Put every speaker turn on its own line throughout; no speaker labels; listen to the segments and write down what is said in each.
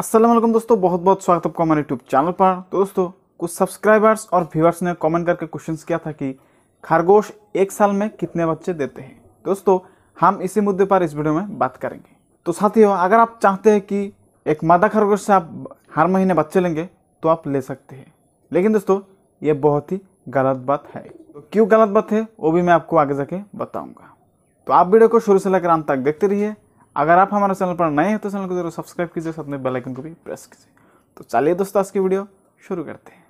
असलम दोस्तों बहुत बहुत स्वागत आपको हमारे यूट्यूब चैनल पर तो दोस्तों कुछ सब्सक्राइबर्स और व्यूअर्स ने कमेंट करके क्वेश्चन किया था कि खरगोश एक साल में कितने बच्चे देते हैं दोस्तों हम इसी मुद्दे पर इस वीडियो में बात करेंगे तो साथियों अगर आप चाहते हैं कि एक मादा खरगोश से आप हर महीने बच्चे लेंगे तो आप ले सकते हैं लेकिन दोस्तों ये बहुत ही गलत बात है तो क्यों गलत बात है वो भी मैं आपको आगे जाके बताऊँगा तो आप वीडियो को शुरू से लेकर अंत तक देखते रहिए अगर आप हमारे चैनल पर नए हैं तो चैनल को जरूर सब्सक्राइब कीजिए साथ में बेल आइकन को भी प्रेस कीजिए तो चलिए दोस्तों आज की वीडियो शुरू करते हैं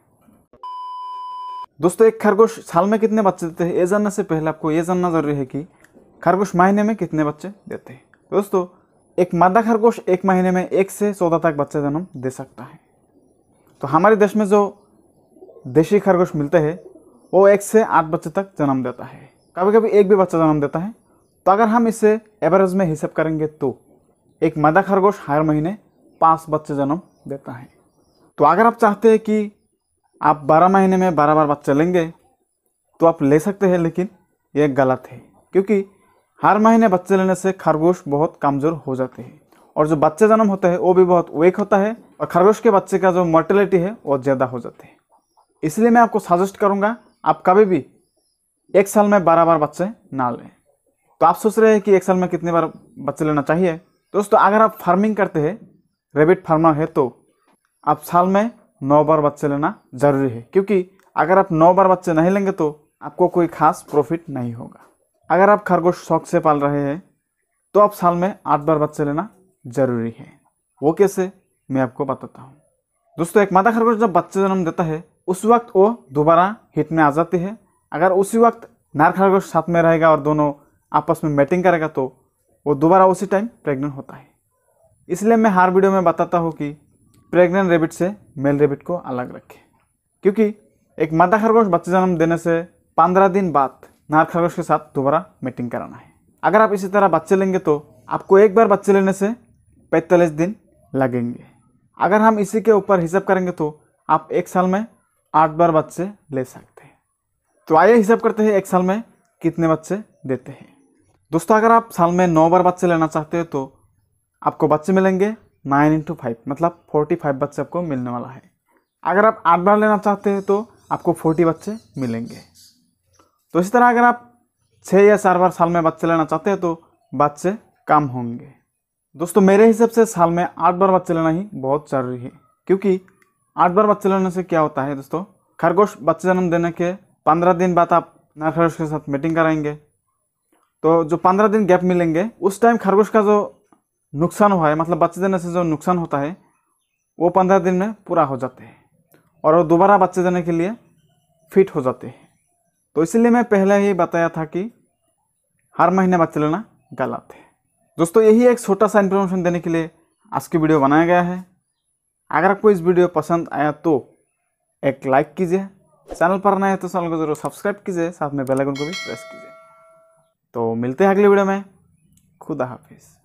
दोस्तों एक खरगोश साल में कितने बच्चे देते हैं ये जानने से पहले आपको ये जानना जरूरी है कि खरगोश महीने में कितने बच्चे देते हैं तो दोस्तों एक मादा खरगोश एक महीने में एक से चौदह तक बच्चे जन्म दे सकता है तो हमारे देश में जो देशी खरगोश मिलते हैं वो एक से आठ बच्चे तक जन्म देता है कभी कभी एक भी बच्चा जन्म देता है तो अगर हम इसे एवरेज में हिसाब करेंगे तो एक मादा खरगोश हर महीने पाँच बच्चे जन्म देता है तो अगर आप चाहते हैं कि आप बारह महीने में बारह बार बच्चे लेंगे तो आप ले सकते हैं लेकिन ये गलत है क्योंकि हर महीने बच्चे लेने से खरगोश बहुत कमज़ोर हो जाते हैं और जो बच्चे जन्म होते हैं वो भी बहुत वेक होता है और खरगोश के बच्चे का जो मोर्टिलिटी है वो ज़्यादा हो जाती है इसलिए मैं आपको सजेस्ट करूँगा आप कभी भी एक साल में बारह बार बच्चे ना लें तो आप सोच रहे हैं कि एक साल में कितने बार बच्चे लेना चाहिए तो दोस्तों अगर आप फार्मिंग करते हैं रेबिट फार्मर है तो आप साल में नौ बार बच्चे लेना ज़रूरी है क्योंकि अगर आप नौ बार बच्चे नहीं लेंगे तो आपको कोई खास प्रॉफिट नहीं होगा अगर आप खरगोश शौक से पाल रहे हैं तो आप साल में आठ बार बच्चे लेना ज़रूरी है वो कैसे मैं आपको बताता हूँ दोस्तों एक मादा खरगोश जब बच्चे जन्म देता है उस वक्त वो दोबारा हिट में आ जाती है अगर उसी वक्त नार खरगोश साथ में रहेगा और दोनों आपस में मेटिंग करेगा तो वो दोबारा उसी टाइम प्रेग्नेंट होता है इसलिए मैं हर वीडियो में बताता हूँ कि प्रेग्नेंट रेबिट से मेल रेबिट को अलग रखें क्योंकि एक मादा खरगोश बच्चे जन्म देने से पंद्रह दिन बाद नार खरगोश के साथ दोबारा मीटिंग कराना है अगर आप इसी तरह बच्चे लेंगे तो आपको एक बार बच्चे लेने से पैंतालीस दिन लगेंगे अगर हम इसी के ऊपर हिसाब करेंगे तो आप एक साल में आठ बार बच्चे ले सकते हैं तो आइए हिसाब करते हैं एक साल में कितने बच्चे देते हैं दोस्तों अगर आप साल में नौ बार बच्चे लेना चाहते हो तो आपको बच्चे मिलेंगे नाइन इंटू फाइव मतलब फोर्टी फाइव बच्चे आपको मिलने वाला है अगर आप आठ बार लेना चाहते हैं तो आपको फोर्टी बच्चे मिलेंगे तो इसी तरह अगर आप छः या चार बार साल में बच्चे लेना चाहते हैं तो बच्चे कम होंगे दोस्तों मेरे हिसाब से साल में आठ बार बच्चे लेना ही बहुत जरूरी है क्योंकि आठ बार बच्चे लेने से क्या होता है दोस्तों खरगोश बच्चे जन्म देने के पंद्रह दिन बाद आप नर खरगोश के साथ मीटिंग कराएंगे तो जो पंद्रह दिन गैप मिलेंगे उस टाइम खरगोश का जो नुकसान हुआ है मतलब बच्चे देने से जो नुकसान होता है वो पंद्रह दिन में पूरा हो जाते हैं और वो दोबारा बच्चे देने के लिए फिट हो जाते हैं तो इसलिए मैं पहले ही बताया था कि हर महीने बच्चे लेना गलत है दोस्तों यही एक छोटा सा इन्फॉर्मेशन देने के लिए आज की वीडियो बनाया गया है अगर आपको इस वीडियो पसंद आया तो एक लाइक कीजिए चैनल पर नए है तो चैनल को जरूर सब्सक्राइब कीजिए साथ में बेल आइकन को भी प्रेस कीजिए तो मिलते हैं अगले वीडियो में खुदा हाफिज़